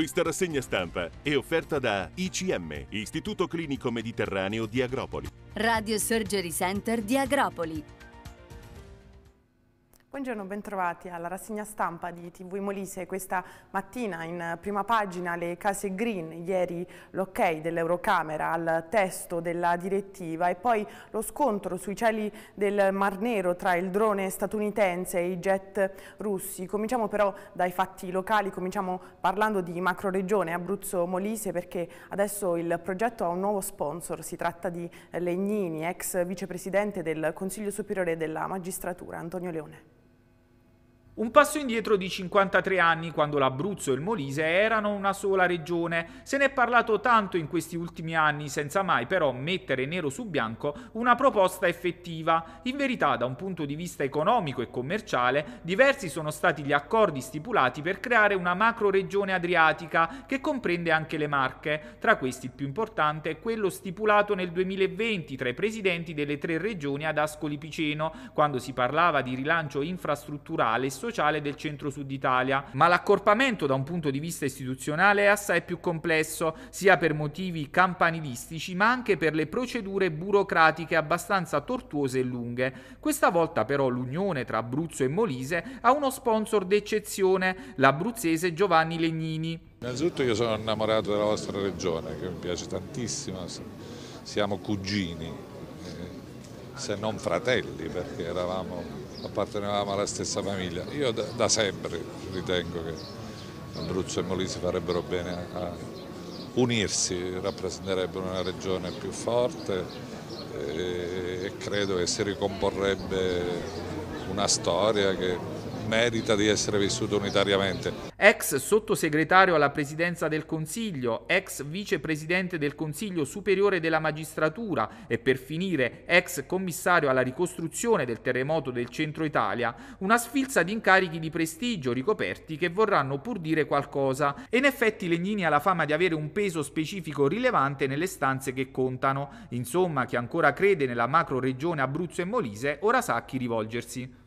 Questa rassegna stampa è offerta da ICM, Istituto Clinico Mediterraneo di Agropoli. Radio Surgery Center di Agropoli Buongiorno, bentrovati alla rassegna stampa di TV Molise. Questa mattina in prima pagina le case green, ieri l'ok ok dell'Eurocamera al testo della direttiva e poi lo scontro sui cieli del Mar Nero tra il drone statunitense e i jet russi. Cominciamo però dai fatti locali, cominciamo parlando di macroregione Abruzzo Molise perché adesso il progetto ha un nuovo sponsor, si tratta di Legnini, ex vicepresidente del Consiglio Superiore della Magistratura, Antonio Leone. Un passo indietro di 53 anni, quando l'Abruzzo e il Molise erano una sola regione. Se ne è parlato tanto in questi ultimi anni, senza mai però mettere nero su bianco una proposta effettiva. In verità, da un punto di vista economico e commerciale, diversi sono stati gli accordi stipulati per creare una macro regione adriatica che comprende anche le Marche. Tra questi il più importante è quello stipulato nel 2020 tra i presidenti delle tre regioni ad Ascoli Piceno, quando si parlava di rilancio infrastrutturale sociale del centro-sud Italia. Ma l'accorpamento da un punto di vista istituzionale è assai più complesso, sia per motivi campanilistici ma anche per le procedure burocratiche abbastanza tortuose e lunghe. Questa volta però l'unione tra Abruzzo e Molise ha uno sponsor d'eccezione, l'abruzzese Giovanni Legnini. Innanzitutto io sono innamorato della vostra regione, che mi piace tantissimo, siamo cugini, eh, se non fratelli, perché eravamo appartenevamo alla stessa famiglia. Io da, da sempre ritengo che Abruzzo e Molise farebbero bene a unirsi, rappresenterebbero una regione più forte e, eh, e credo che si ricomporrebbe una storia che merita di essere vissuta unitariamente ex sottosegretario alla presidenza del Consiglio, ex vicepresidente del Consiglio Superiore della Magistratura e per finire ex commissario alla ricostruzione del terremoto del centro Italia, una sfilza di incarichi di prestigio ricoperti che vorranno pur dire qualcosa. E in effetti Legnini ha la fama di avere un peso specifico rilevante nelle stanze che contano. Insomma, chi ancora crede nella macro regione Abruzzo e Molise ora sa a chi rivolgersi.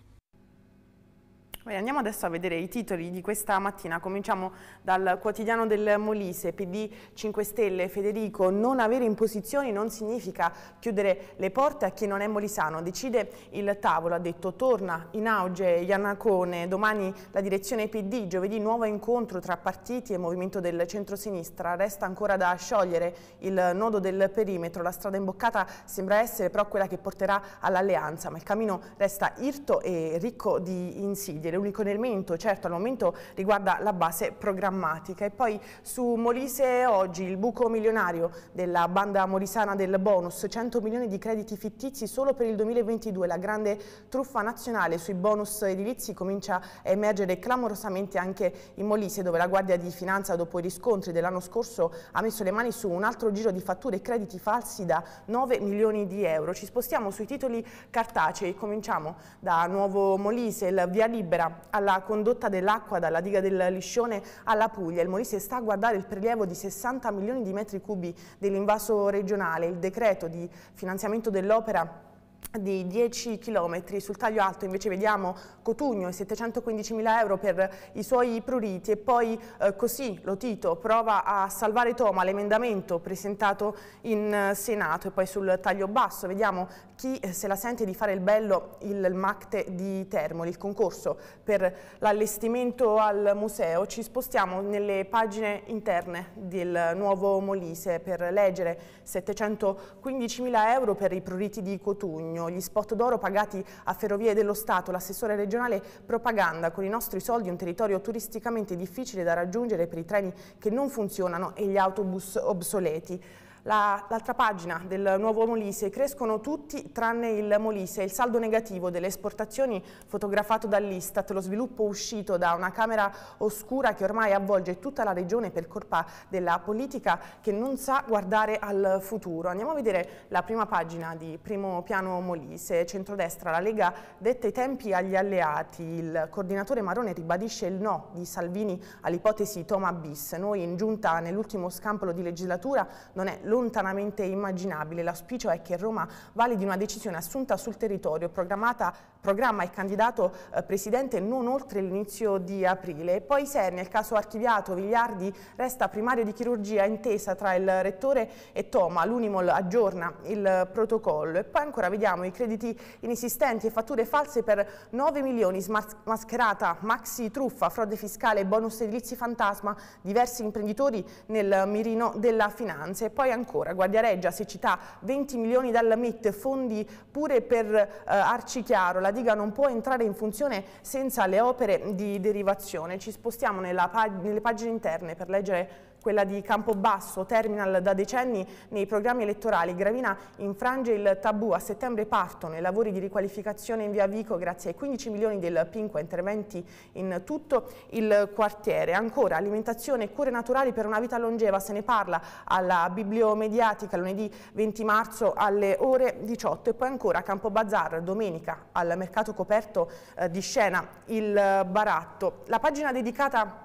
Beh, andiamo adesso a vedere i titoli di questa mattina, cominciamo dal quotidiano del Molise, PD 5 Stelle, Federico, non avere imposizioni non significa chiudere le porte a chi non è molisano, decide il tavolo, ha detto torna in auge Iannacone, domani la direzione PD, giovedì nuovo incontro tra partiti e movimento del centro-sinistra. resta ancora da sciogliere il nodo del perimetro, la strada imboccata sembra essere però quella che porterà all'alleanza, ma il cammino resta irto e ricco di insidie dire l'unico elemento, certo al momento riguarda la base programmatica e poi su Molise oggi il buco milionario della banda molisana del bonus, 100 milioni di crediti fittizi solo per il 2022, la grande truffa nazionale sui bonus edilizi comincia a emergere clamorosamente anche in Molise dove la Guardia di Finanza dopo i riscontri dell'anno scorso ha messo le mani su un altro giro di fatture e crediti falsi da 9 milioni di euro. Ci spostiamo sui titoli cartacei, cominciamo da Nuovo Molise, il via libera Matera, alla condotta dell'acqua dalla diga del Liscione alla Puglia. Il Molise sta a guardare il prelievo di 60 milioni di metri cubi dell'invaso regionale, il decreto di finanziamento dell'opera di 10 km sul taglio alto invece vediamo Cotugno e 715 mila euro per i suoi pruriti e poi eh, così Lotito prova a salvare Toma l'emendamento presentato in eh, Senato e poi sul taglio basso vediamo chi eh, se la sente di fare il bello il MACTE di Termoli, il concorso per l'allestimento al museo, ci spostiamo nelle pagine interne del nuovo Molise per leggere 715.000 euro per i pruriti di Cotugno, gli spot d'oro pagati a Ferrovie dello Stato, l'assessore regionale propaganda con i nostri soldi un territorio turisticamente difficile da raggiungere per i treni che non funzionano e gli autobus obsoleti l'altra pagina del nuovo Molise, crescono tutti tranne il Molise, il saldo negativo delle esportazioni fotografato dall'Istat, lo sviluppo uscito da una camera oscura che ormai avvolge tutta la regione per colpa della politica che non sa guardare al futuro. Andiamo a vedere la prima pagina di primo piano Molise, centrodestra, la Lega detta i tempi agli alleati, il coordinatore Marone ribadisce il no di Salvini all'ipotesi Toma Bis, noi in giunta nell'ultimo scampolo di legislatura non è lontanamente immaginabile. L'auspicio è che Roma validi una decisione assunta sul territorio programmata programma il candidato eh, presidente non oltre l'inizio di aprile. Poi se nel caso archiviato Vigliardi resta primario di chirurgia intesa tra il rettore e Toma, l'Unimol aggiorna il protocollo. E poi ancora vediamo i crediti inesistenti e fatture false per 9 milioni, smascherata maxi truffa, frode fiscale, bonus edilizi fantasma, diversi imprenditori nel mirino della finanza. E poi ancora Guardiareggia, Secità, 20 milioni dal MIT, fondi pure per eh, Arcichiaro, la diga non può entrare in funzione senza le opere di derivazione. Ci spostiamo pag nelle pagine interne per leggere quella di Campobasso, terminal da decenni nei programmi elettorali, Gravina infrange il tabù, a settembre partono i lavori di riqualificazione in via Vico grazie ai 15 milioni del PINCO interventi in tutto il quartiere. Ancora alimentazione e cure naturali per una vita longeva, se ne parla alla bibliomediatica lunedì 20 marzo alle ore 18 e poi ancora a Campobazzar domenica al mercato coperto eh, di scena il baratto. La pagina dedicata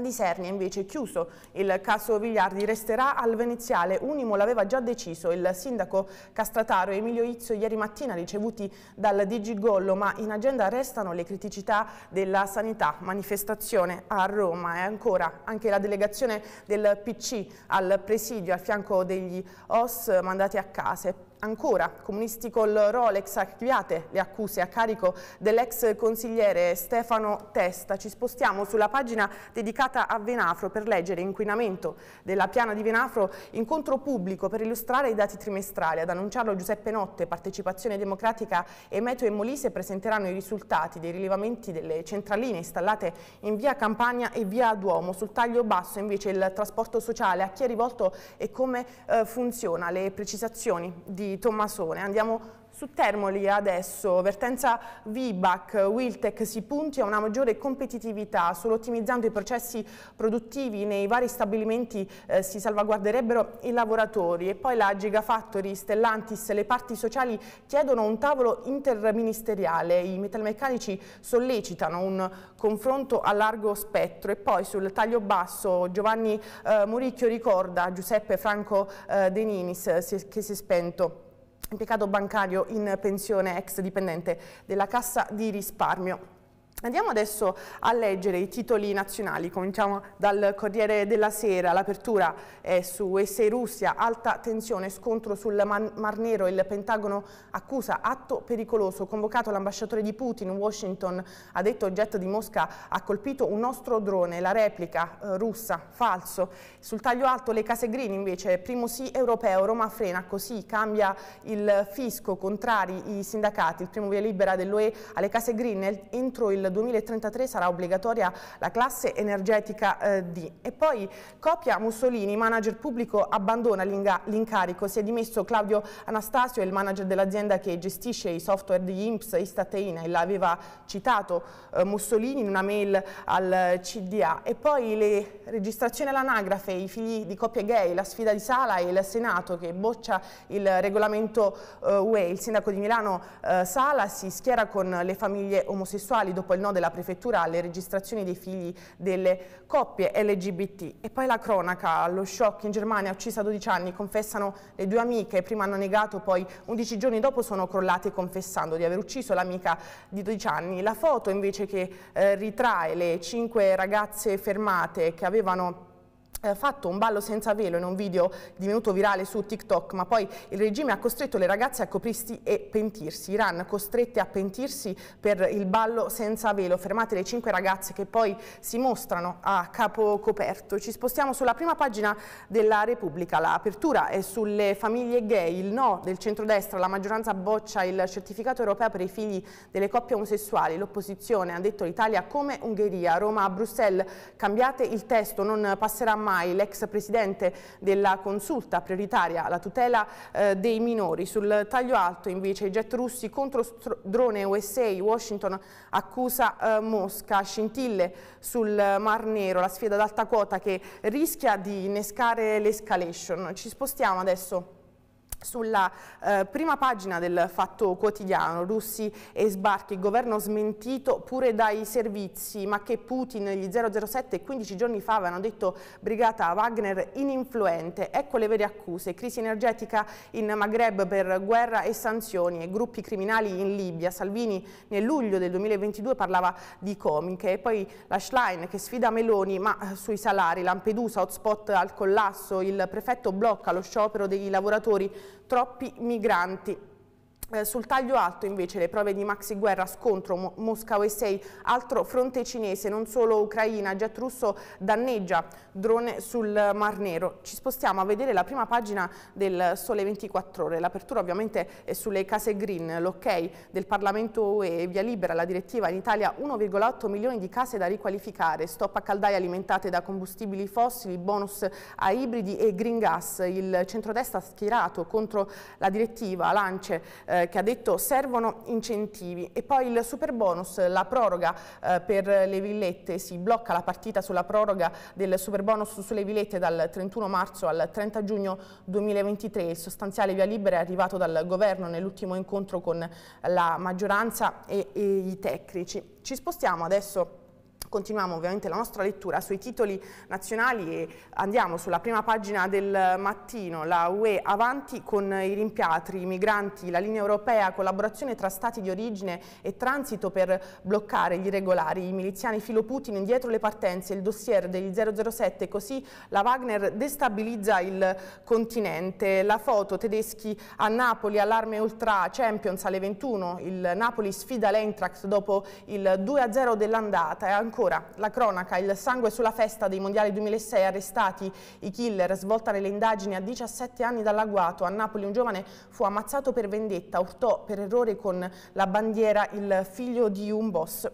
di Sernia invece chiuso il caso Vigliardi resterà al veneziale Unimo l'aveva già deciso il sindaco Castrataro Emilio Izzo ieri mattina ricevuti dal Digigollo ma in agenda restano le criticità della sanità manifestazione a Roma e ancora anche la delegazione del PC al presidio al fianco degli OS mandati a casa Ancora, comunisti col Rolex archiviate le accuse a carico dell'ex consigliere Stefano Testa. Ci spostiamo sulla pagina dedicata a Venafro per leggere inquinamento della piana di Venafro, incontro pubblico per illustrare i dati trimestrali. Ad annunciarlo Giuseppe Notte, Partecipazione Democratica e Meteo e Molise presenteranno i risultati dei rilevamenti delle centraline installate in via Campania e via Duomo. Sul taglio basso invece il trasporto sociale, a chi è rivolto e come eh, funziona. Le precisazioni di Tommasone. Andiamo su Termoli adesso, vertenza Vibac, Wiltec si punti a una maggiore competitività, solo ottimizzando i processi produttivi nei vari stabilimenti eh, si salvaguarderebbero i lavoratori e poi la Gigafactory, Stellantis, le parti sociali chiedono un tavolo interministeriale, i metalmeccanici sollecitano un confronto a largo spettro e poi sul taglio basso Giovanni eh, Muricchio ricorda Giuseppe Franco eh, De Ninis eh, che si è spento impiegato bancario in pensione ex dipendente della Cassa di risparmio. Andiamo adesso a leggere i titoli nazionali, cominciamo dal Corriere della Sera, l'apertura è su Essei Russia, alta tensione, scontro sul Mar Nero, il Pentagono accusa atto pericoloso, convocato l'ambasciatore di Putin, Washington ha detto oggetto di Mosca ha colpito un nostro drone, la replica eh, russa, falso. Sul taglio alto le case green invece, primo sì europeo, Roma frena, così cambia il fisco, contrari i sindacati, il primo via libera dell'UE alle case green entro il 2033 sarà obbligatoria la classe energetica eh, D. E poi copia Mussolini, manager pubblico, abbandona l'incarico, si è dimesso Claudio Anastasio, il manager dell'azienda che gestisce i software di IMPS, Istat e l'aveva citato eh, Mussolini in una mail al CDA. E poi le registrazioni all'anagrafe, i figli di coppie gay, la sfida di Sala e il Senato che boccia il regolamento eh, UE. Il sindaco di Milano eh, Sala si schiera con le famiglie omosessuali dopo il no della prefettura alle registrazioni dei figli delle coppie LGBT. E poi la cronaca, lo shock in Germania, uccisa a 12 anni, confessano le due amiche, prima hanno negato, poi 11 giorni dopo sono crollate confessando di aver ucciso l'amica di 12 anni. La foto invece che eh, ritrae le cinque ragazze fermate che avevano eh, fatto un ballo senza velo in un video divenuto virale su TikTok, ma poi il regime ha costretto le ragazze a coprirsi e pentirsi. Iran costrette a pentirsi per il ballo senza velo. Fermate le cinque ragazze che poi si mostrano a capo coperto. Ci spostiamo sulla prima pagina della Repubblica. L'apertura è sulle famiglie gay, il no del centrodestra, la maggioranza boccia il certificato europeo per i figli delle coppie omosessuali. L'opposizione ha detto l'Italia come Ungheria, Roma Bruxelles. Cambiate il testo, non passerà mai ormai l'ex presidente della consulta prioritaria alla tutela eh, dei minori. Sul taglio alto invece i jet russi contro drone USA, Washington accusa eh, Mosca, scintille sul Mar Nero, la sfida ad alta quota che rischia di innescare l'escalation. Ci spostiamo adesso sulla eh, prima pagina del Fatto Quotidiano, russi e sbarchi, governo smentito pure dai servizi, ma che Putin, gli 007, 15 giorni fa avevano detto brigata Wagner ininfluente. Ecco le vere accuse, crisi energetica in Maghreb per guerra e sanzioni e gruppi criminali in Libia. Salvini nel luglio del 2022 parlava di comiche e poi la Schlein che sfida Meloni ma eh, sui salari, Lampedusa, hotspot al collasso, il prefetto blocca lo sciopero dei lavoratori troppi migranti. Eh, sul taglio alto invece le prove di maxi guerra scontro Mo Mosca USA, altro fronte cinese, non solo Ucraina, jet russo danneggia drone sul Mar Nero. Ci spostiamo a vedere la prima pagina del Sole 24 Ore, l'apertura ovviamente è sulle case green, l'ok del Parlamento UE, via libera la direttiva in Italia 1,8 milioni di case da riqualificare, stop a caldaie alimentate da combustibili fossili, bonus a ibridi e green gas, il centrodestra ha schierato contro la direttiva, lance eh, eh, che ha detto servono incentivi e poi il super bonus, la proroga eh, per le villette, si blocca la partita sulla proroga del super bonus sulle villette dal 31 marzo al 30 giugno 2023, il sostanziale via libera è arrivato dal governo nell'ultimo incontro con la maggioranza e, e i tecnici. Ci spostiamo adesso Continuiamo ovviamente la nostra lettura sui titoli nazionali e andiamo sulla prima pagina del mattino. La UE avanti con i rimpiatri, i migranti, la linea europea, collaborazione tra stati di origine e transito per bloccare gli irregolari, i miliziani filo Putin indietro le partenze, il dossier degli 007, così la Wagner destabilizza il continente. La foto tedeschi a Napoli, allarme ultra Champions alle 21, il Napoli sfida l'Eintracht dopo il 2-0 dell'andata e ancora ancora, la cronaca, il sangue sulla festa dei mondiali 2006, arrestati i killer, svolta nelle indagini a 17 anni dall'agguato. A Napoli un giovane fu ammazzato per vendetta, urtò per errore con la bandiera il figlio di un boss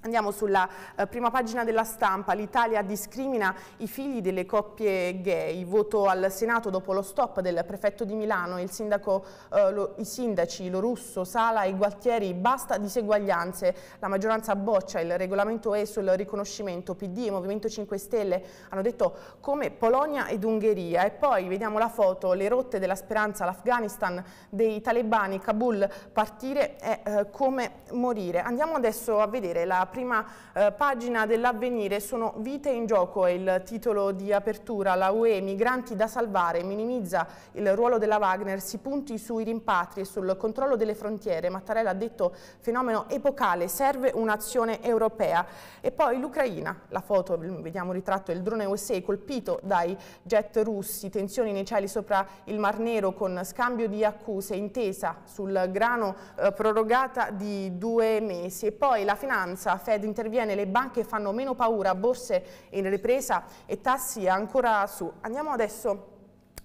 Andiamo sulla eh, prima pagina della stampa, l'Italia discrimina i figli delle coppie gay, voto al Senato dopo lo stop del prefetto di Milano, sindaco, eh, lo, i sindaci Lorusso, Sala e Gualtieri, basta diseguaglianze, la maggioranza boccia il regolamento E sul riconoscimento, PD e Movimento 5 Stelle hanno detto come Polonia ed Ungheria e poi vediamo la foto, le rotte della speranza, l'Afghanistan dei talebani, Kabul, partire è eh, come morire. Andiamo adesso a vedere la prima eh, pagina dell'avvenire sono vite in gioco, è il titolo di apertura, la UE, migranti da salvare, minimizza il ruolo della Wagner, si punti sui rimpatri e sul controllo delle frontiere, Mattarella ha detto fenomeno epocale, serve un'azione europea. E poi l'Ucraina, la foto, vediamo ritratto, il drone USA colpito dai jet russi, tensioni nei cieli sopra il Mar Nero con scambio di accuse, intesa sul grano eh, prorogata di due mesi. E poi la finanza la Fed interviene, le banche fanno meno paura, borse in ripresa e tassi ancora su. Andiamo adesso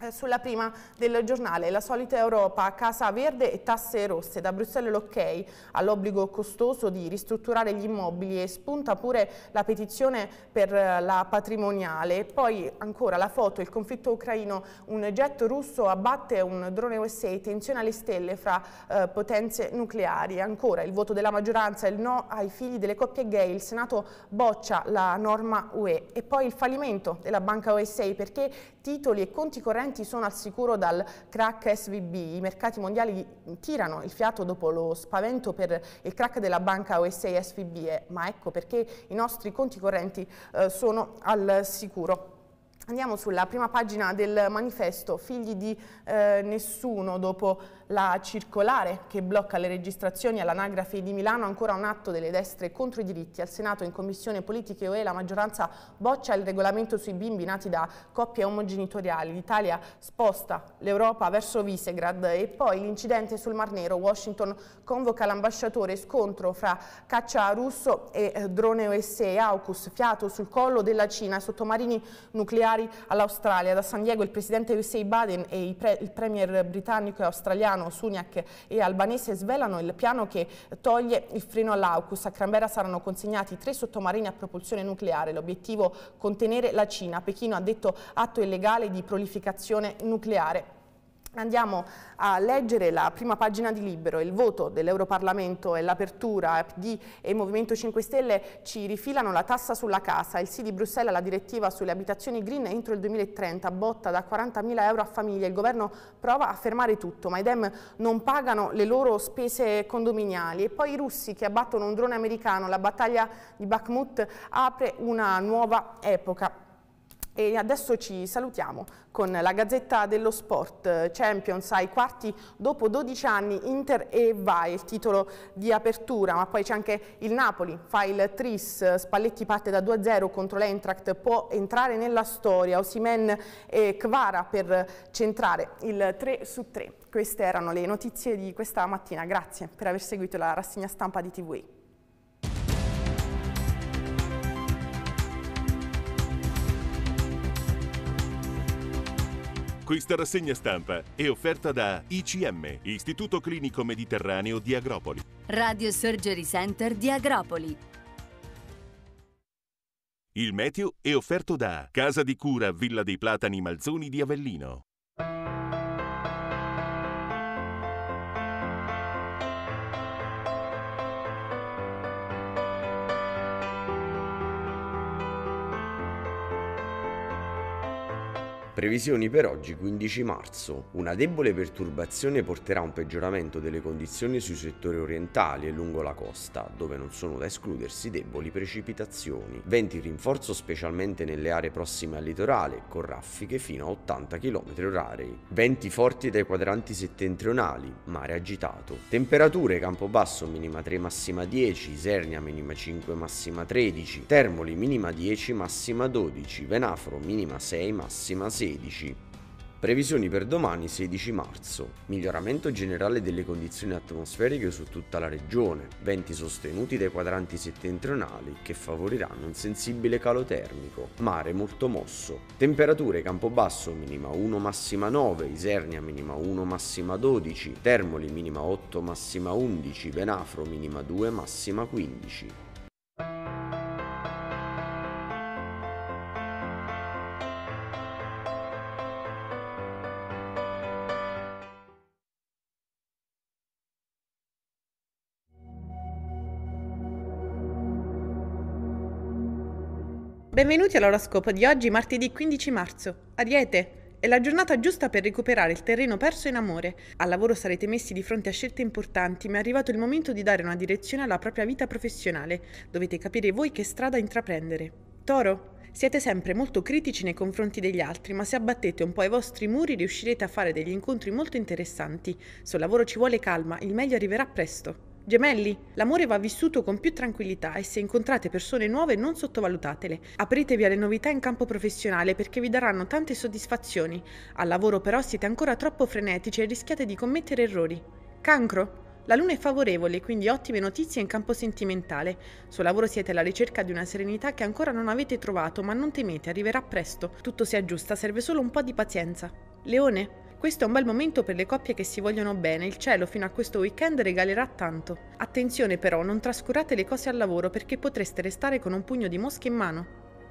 eh, sulla prima del giornale, la solita Europa, casa verde e tasse rosse, da Bruxelles l'ok all'obbligo costoso di ristrutturare gli immobili e spunta pure la petizione per eh, la patrimoniale. Poi ancora la foto, il conflitto ucraino, un jet russo abbatte un drone USA, tensione alle stelle fra eh, potenze nucleari. Ancora il voto della maggioranza, il no ai figli delle coppie gay, il Senato boccia la norma UE. E poi il fallimento della banca USA perché titoli e conti correnti clienti sono al sicuro dal crack SVB, i mercati mondiali tirano il fiato dopo lo spavento per il crack della banca USA SVB, eh, ma ecco perché i nostri conti correnti eh, sono al sicuro. Andiamo sulla prima pagina del manifesto Figli di eh, Nessuno, dopo la circolare che blocca le registrazioni all'anagrafe di Milano, ancora un atto delle destre contro i diritti. Al Senato in Commissione Politiche UE la maggioranza boccia il regolamento sui bimbi nati da coppie omogenitoriali. L'Italia sposta l'Europa verso Visegrad e poi l'incidente sul Mar Nero. Washington convoca l'ambasciatore, scontro fra caccia russo e eh, drone USA, AUKUS, fiato sul collo della Cina, sottomarini nucleari militari all'Australia. Da San Diego il presidente USA Biden e pre il premier britannico e australiano Suniak e Albanese svelano il piano che toglie il freno all'AUKUS. A Canberra saranno consegnati tre sottomarini a propulsione nucleare. L'obiettivo contenere la Cina. Pechino ha detto atto illegale di prolificazione nucleare. Andiamo a leggere la prima pagina di Libero, il voto dell'Europarlamento e l'apertura, PD e il Movimento 5 Stelle ci rifilano la tassa sulla casa, il sì di Bruxelles alla direttiva sulle abitazioni green entro il 2030, botta da 40.000 euro a famiglia, il governo prova a fermare tutto, ma i dem non pagano le loro spese condominiali e poi i russi che abbattono un drone americano, la battaglia di Bakhmut apre una nuova epoca. E adesso ci salutiamo con la Gazzetta dello Sport Champions ai quarti dopo 12 anni Inter e vai il titolo di apertura ma poi c'è anche il Napoli fa il tris Spalletti parte da 2-0 contro l'Entract può entrare nella storia Osimen e Kvara per centrare il 3 su 3 queste erano le notizie di questa mattina grazie per aver seguito la rassegna stampa di TV. Questa rassegna stampa è offerta da ICM, Istituto Clinico Mediterraneo di Agropoli. Radio Surgery Center di Agropoli. Il meteo è offerto da Casa di Cura Villa dei Platani Malzoni di Avellino. Previsioni per oggi 15 marzo. Una debole perturbazione porterà a un peggioramento delle condizioni sui settori orientali e lungo la costa, dove non sono da escludersi deboli precipitazioni. Venti in rinforzo specialmente nelle aree prossime al litorale, con raffiche fino a 80 km/h. Venti forti dai quadranti settentrionali, mare agitato. Temperature Campobasso minima 3 massima 10, Isernia minima 5 massima 13, Termoli minima 10 massima 12, Venafro minima 6 massima 6. 16. Previsioni per domani 16 marzo. Miglioramento generale delle condizioni atmosferiche su tutta la regione, venti sostenuti dai quadranti settentrionali che favoriranno un sensibile calo termico, mare molto mosso. Temperature Campobasso minima 1 massima 9, Isernia minima 1 massima 12, Termoli minima 8 massima 11, Benafro minima 2 massima 15. Benvenuti all'oroscopo di oggi, martedì 15 marzo. Ariete! È la giornata giusta per recuperare il terreno perso in amore. Al lavoro sarete messi di fronte a scelte importanti, ma è arrivato il momento di dare una direzione alla propria vita professionale. Dovete capire voi che strada intraprendere. Toro! Siete sempre molto critici nei confronti degli altri, ma se abbattete un po' i vostri muri riuscirete a fare degli incontri molto interessanti. Sul lavoro ci vuole calma, il meglio arriverà presto. Gemelli, l'amore va vissuto con più tranquillità e se incontrate persone nuove non sottovalutatele. Apritevi alle novità in campo professionale perché vi daranno tante soddisfazioni. Al lavoro però siete ancora troppo frenetici e rischiate di commettere errori. Cancro. La luna è favorevole, quindi ottime notizie in campo sentimentale. Sul lavoro siete alla ricerca di una serenità che ancora non avete trovato, ma non temete, arriverà presto. Tutto si aggiusta, serve solo un po' di pazienza. Leone. Questo è un bel momento per le coppie che si vogliono bene, il cielo fino a questo weekend regalerà tanto. Attenzione però, non trascurate le cose al lavoro perché potreste restare con un pugno di mosche in mano.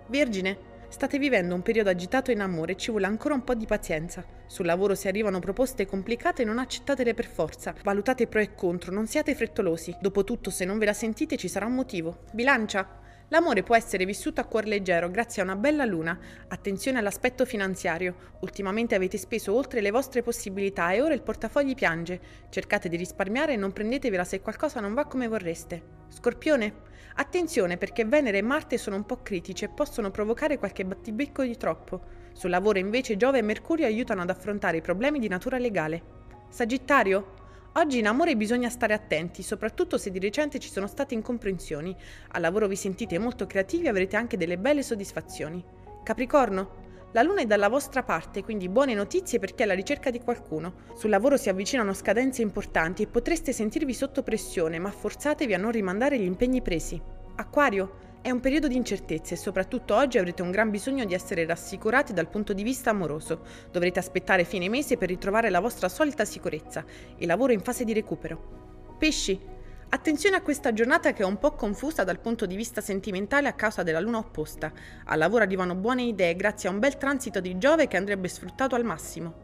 Vergine, State vivendo un periodo agitato in amore e ci vuole ancora un po' di pazienza. Sul lavoro se arrivano proposte complicate non accettatele per forza, valutate pro e contro, non siate frettolosi. Dopotutto se non ve la sentite ci sarà un motivo. Bilancia, L'amore può essere vissuto a cuor leggero grazie a una bella luna. Attenzione all'aspetto finanziario. Ultimamente avete speso oltre le vostre possibilità e ora il portafogli piange. Cercate di risparmiare e non prendetevela se qualcosa non va come vorreste. Scorpione? Attenzione perché Venere e Marte sono un po' critici e possono provocare qualche battibecco di troppo. Sul lavoro invece Giove e Mercurio aiutano ad affrontare i problemi di natura legale. Sagittario? Oggi in amore bisogna stare attenti, soprattutto se di recente ci sono state incomprensioni. Al lavoro vi sentite molto creativi e avrete anche delle belle soddisfazioni. Capricorno, la luna è dalla vostra parte, quindi buone notizie per chi è alla ricerca di qualcuno. Sul lavoro si avvicinano scadenze importanti e potreste sentirvi sotto pressione, ma forzatevi a non rimandare gli impegni presi. Acquario, è un periodo di incertezze e soprattutto oggi avrete un gran bisogno di essere rassicurati dal punto di vista amoroso. Dovrete aspettare fine mese per ritrovare la vostra solita sicurezza. e lavoro in fase di recupero. Pesci, Attenzione a questa giornata che è un po' confusa dal punto di vista sentimentale a causa della luna opposta. Al lavoro arrivano buone idee grazie a un bel transito di Giove che andrebbe sfruttato al massimo.